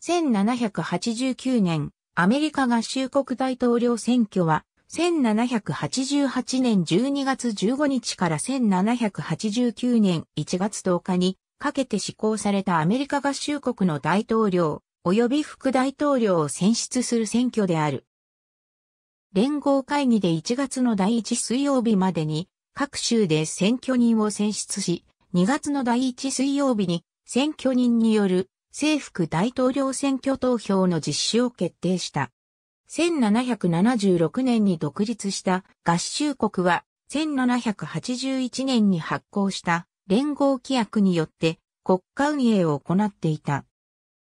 1789年、アメリカ合衆国大統領選挙は、1788年12月15日から1789年1月10日にかけて施行されたアメリカ合衆国の大統領及び副大統領を選出する選挙である。連合会議で1月の第1水曜日までに各州で選挙人を選出し、2月の第1水曜日に選挙人による政府大統領選挙投票の実施を決定した。1776年に独立した合衆国は1781年に発行した連合規約によって国家運営を行っていた。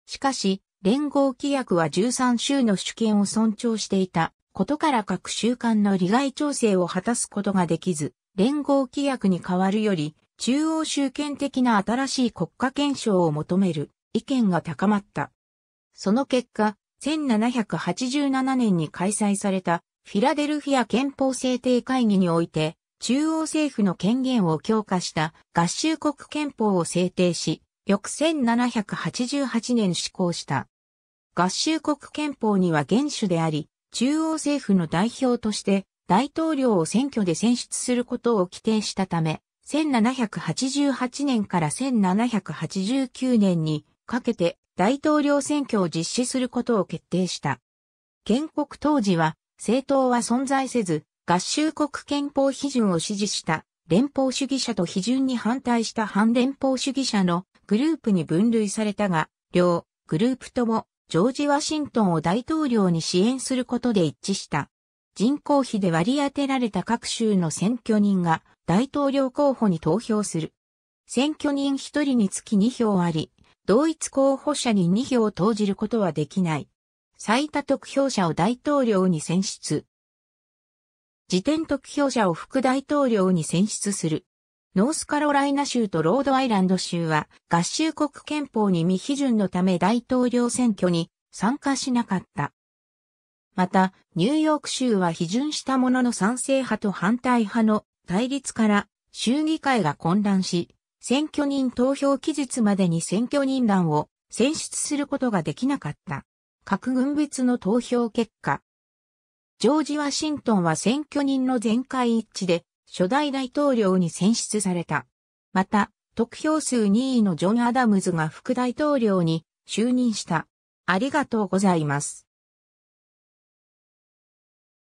しかし、連合規約は13州の主権を尊重していたことから各州間の利害調整を果たすことができず、連合規約に代わるより中央集権的な新しい国家憲章を求める意見が高まった。その結果、1787年に開催されたフィラデルフィア憲法制定会議において、中央政府の権限を強化した合衆国憲法を制定し、翌1788年施行した。合衆国憲法には原種であり、中央政府の代表として大統領を選挙で選出することを規定したため、1788年から1789年にかけて大統領選挙を実施することを決定した。建国当時は政党は存在せず、合衆国憲法批准を支持した連邦主義者と批准に反対した反連邦主義者のグループに分類されたが、両グループともジョージ・ワシントンを大統領に支援することで一致した。人口比で割り当てられた各州の選挙人が大統領候補に投票する。選挙人一人につき二票あり、同一候補者に2票を投じることはできない。最多得票者を大統領に選出。時点得票者を副大統領に選出する。ノースカロライナ州とロードアイランド州は合衆国憲法に未批准のため大統領選挙に参加しなかった。また、ニューヨーク州は批准したものの賛成派と反対派の対立から衆議会が混乱し、選挙人投票期日までに選挙人団を選出することができなかった。各軍別の投票結果。ジョージ・ワシントンは選挙人の全会一致で初代大統領に選出された。また、得票数2位のジョン・アダムズが副大統領に就任した。ありがとうございます。